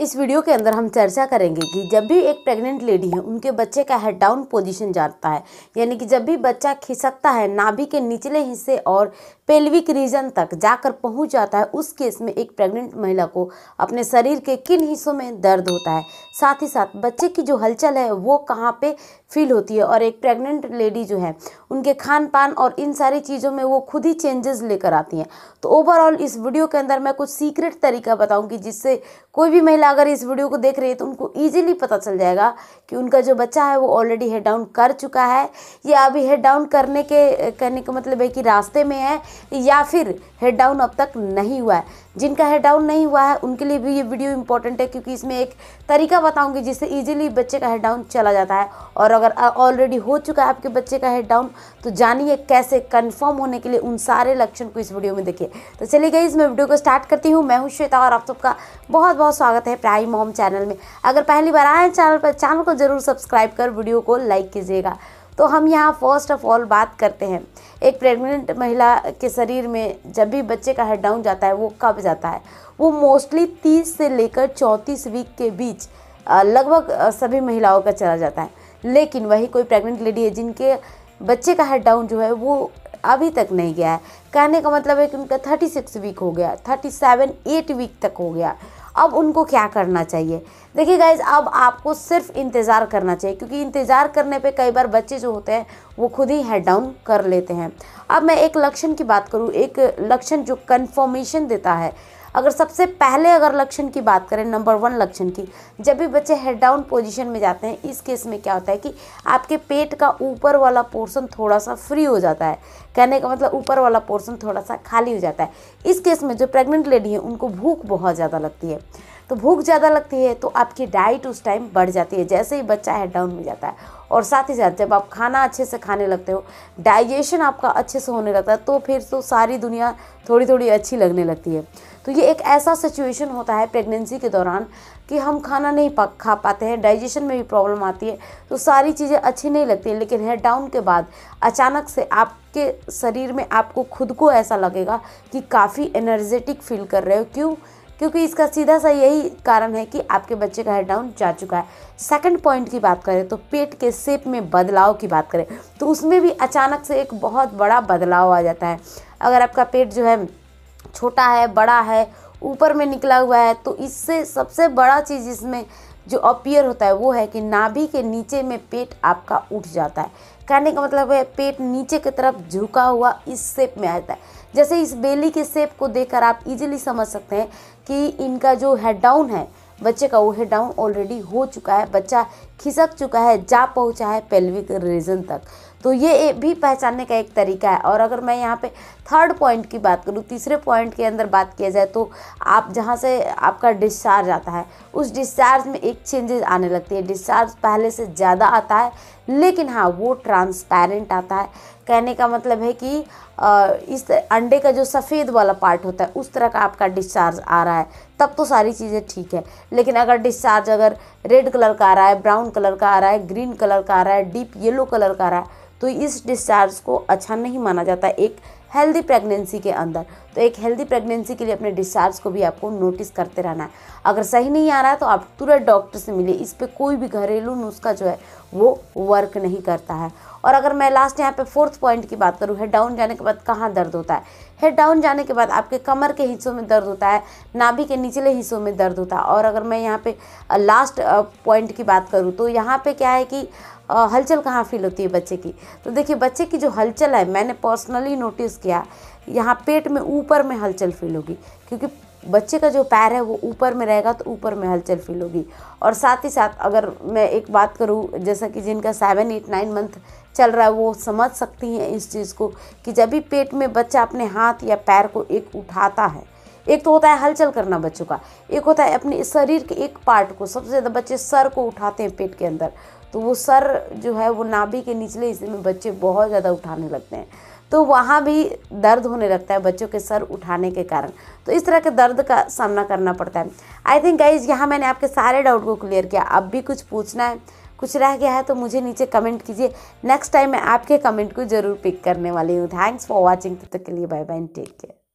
इस वीडियो के अंदर हम चर्चा करेंगे कि जब भी एक प्रेग्नेंट लेडी है उनके बच्चे का हेड डाउन पोजीशन जाता है यानी कि जब भी बच्चा खिसकता है नाभि के निचले हिस्से और पेल्विक रीजन तक जाकर पहुंच जाता है उस केस में एक प्रेग्नेंट महिला को अपने शरीर के किन हिस्सों में दर्द होता है साथ ही साथ बच्चे की जो हलचल है वो कहाँ पर फील होती है और एक प्रेग्नेंट लेडी जो है उनके खान पान और इन सारी चीज़ों में वो खुद ही चेंजेस लेकर आती हैं तो ओवरऑल इस वीडियो के अंदर मैं कुछ सीक्रेट तरीका बताऊँगी जिससे कोई भी महिला महिला अगर इस वीडियो को देख रही है तो उनको ईजिली पता चल जाएगा कि उनका जो बच्चा है वो ऑलरेडी हेड डाउन कर चुका है या अभी हेड डाउन करने के करने का मतलब है कि रास्ते में है या फिर हेड डाउन अब तक नहीं हुआ है जिनका हेड डाउन नहीं हुआ है उनके लिए भी ये वीडियो इंपॉर्टेंट है क्योंकि इसमें एक तरीका बताऊंगी जिससे ईजिली बच्चे का हेड डाउन चला जाता है और अगर ऑलरेडी हो चुका है आपके बच्चे का हेड डाउन तो जानिए कैसे कन्फर्म होने के लिए उन सारे लक्षण को इस वीडियो में देखिए तो चलिए गई मैं वीडियो को स्टार्ट करती हूँ मैं हूँ श्वेता और आप सबका बहुत बहुत स्वागत है हैं प्राइम होम चैनल में अगर पहली बार आए चैनल पर चैनल को ज़रूर सब्सक्राइब कर वीडियो को लाइक कीजिएगा तो हम यहाँ फर्स्ट ऑफ ऑल बात करते हैं एक प्रेग्नेंट महिला के शरीर में जब भी बच्चे का हेड डाउन जाता है वो कब जाता है वो मोस्टली तीस से लेकर चौंतीस वीक के बीच लगभग सभी महिलाओं का चला जाता है लेकिन वही कोई प्रेग्नेंट लेडी है जिनके बच्चे का हेड डाउन जो है वो अभी तक नहीं गया है कहने का मतलब है कि उनका थर्टी सिक्स वीक हो गया थर्टी सेवन एट वीक तक हो गया अब उनको क्या करना चाहिए देखिए गाइज अब आपको सिर्फ इंतज़ार करना चाहिए क्योंकि इंतज़ार करने पे कई बार बच्चे जो होते हैं वो खुद ही हेड डाउन कर लेते हैं अब मैं एक लक्षण की बात करूँ एक लक्षण जो कन्फर्मेशन देता है अगर सबसे पहले अगर लक्षण की बात करें नंबर वन लक्षण की जब भी बच्चे हेड डाउन पोजिशन में जाते हैं इस केस में क्या होता है कि आपके पेट का ऊपर वाला पोर्सन थोड़ा सा फ्री हो जाता है कहने का मतलब ऊपर वाला पोर्सन थोड़ा सा खाली हो जाता है इस केस में जो प्रेग्नेंट लेडी है उनको भूख बहुत ज़्यादा लगती है तो भूख ज़्यादा लगती है तो आपकी डाइट उस टाइम बढ़ जाती है जैसे ही बच्चा हेड डाउन में जाता है और साथ ही साथ जब आप खाना अच्छे से खाने लगते हो डाइजेशन आपका अच्छे से होने लगता है तो फिर तो सारी दुनिया थोड़ी थोड़ी अच्छी लगने लगती है तो ये एक ऐसा सिचुएशन होता है प्रेगनेंसी के दौरान कि हम खाना नहीं पा, खा पाते हैं डाइजेशन में भी प्रॉब्लम आती है तो सारी चीज़ें अच्छी नहीं लगती हैं लेकिन हेड डाउन के बाद अचानक से आपके शरीर में आपको खुद को ऐसा लगेगा कि काफ़ी एनर्जेटिक फील कर रहे हो क्यों क्योंकि इसका सीधा सा यही कारण है कि आपके बच्चे का हेड डाउन जा चुका है सेकंड पॉइंट की बात करें तो पेट के शेप में बदलाव की बात करें तो उसमें भी अचानक से एक बहुत बड़ा बदलाव आ जाता है अगर आपका पेट जो है छोटा है बड़ा है ऊपर में निकला हुआ है तो इससे सबसे बड़ा चीज़ इसमें जो अपियर होता है वो है कि नाभि के नीचे में पेट आपका उठ जाता है कहने का मतलब है पेट नीचे की तरफ झुका हुआ इस शेप में आ जाता है जैसे इस बेली के सेप को देखकर आप इजीली समझ सकते हैं कि इनका जो हेड डाउन है बच्चे का वो हेड डाउन ऑलरेडी हो चुका है बच्चा खिसक चुका है जा पहुंचा है पेल्विक रीजन तक तो ये भी पहचानने का एक तरीका है और अगर मैं यहाँ पे थर्ड पॉइंट की बात करूँ तीसरे पॉइंट के अंदर बात किया जाए तो आप जहाँ से आपका डिस्चार्ज आता है उस डिस्चार्ज में एक चेंजेस आने लगती है डिस्चार्ज पहले से ज़्यादा आता है लेकिन हाँ वो ट्रांसपेरेंट आता है कहने का मतलब है कि इस अंडे का जो सफ़ेद वाला पार्ट होता है उस तरह का आपका डिस्चार्ज आ रहा है तब तो सारी चीज़ें ठीक है लेकिन अगर डिस्चार्ज अगर रेड कलर का आ रहा है ब्राउन ब्राउन कलर का आ रहा है ग्रीन कलर का आ रहा है डीप येलो कलर का आ रहा है तो इस डिस्चार्ज को अच्छा नहीं माना जाता एक हेल्दी प्रेगनेंसी के अंदर तो एक हेल्दी प्रेगनेंसी के लिए अपने डिस्चार्ज को भी आपको नोटिस करते रहना है अगर सही नहीं आ रहा है तो आप तुरंत डॉक्टर से मिले इस पर कोई भी घरेलू नुस्खा जो है वो वर्क नहीं करता है और अगर मैं लास्ट यहाँ पे फोर्थ पॉइंट की बात करूँ हेड डाउन जाने के बाद कहाँ दर्द होता है हेड डाउन जाने के बाद आपके कमर के हिस्सों में दर्द होता है नाभि के निचले हिस्सों में दर्द होता है और अगर मैं यहाँ पे लास्ट पॉइंट की बात करूँ तो यहाँ पे क्या है कि हलचल कहाँ फील होती है बच्चे की तो देखिए बच्चे की जो हलचल है मैंने पर्सनली नोटिस किया यहाँ पेट में ऊपर में हलचल फील होगी क्योंकि बच्चे का जो पैर है वो ऊपर में रहेगा तो ऊपर में हलचल फील होगी और साथ ही साथ अगर मैं एक बात करूँ जैसा कि जिनका सेवन एट नाइन मंथ चल रहा है वो समझ सकती हैं इस चीज़ को कि जब भी पेट में बच्चा अपने हाथ या पैर को एक उठाता है एक तो होता है हलचल करना बच्चों का एक होता है अपने शरीर के एक पार्ट को सबसे ज़्यादा बच्चे सर को उठाते हैं पेट के अंदर तो वो सर जो है वो नाभि के निचले हिस्से में बच्चे बहुत ज़्यादा उठाने लगते हैं तो वहाँ भी दर्द होने लगता है बच्चों के सर उठाने के कारण तो इस तरह के दर्द का सामना करना पड़ता है आई थिंक गाइज यहाँ मैंने आपके सारे डाउट को क्लियर किया अब भी कुछ पूछना है कुछ रह गया है तो मुझे नीचे कमेंट कीजिए नेक्स्ट टाइम मैं आपके कमेंट को ज़रूर पिक करने वाली हूँ थैंक्स फॉर वॉचिंग तब तक के लिए बाय बाय टेक केयर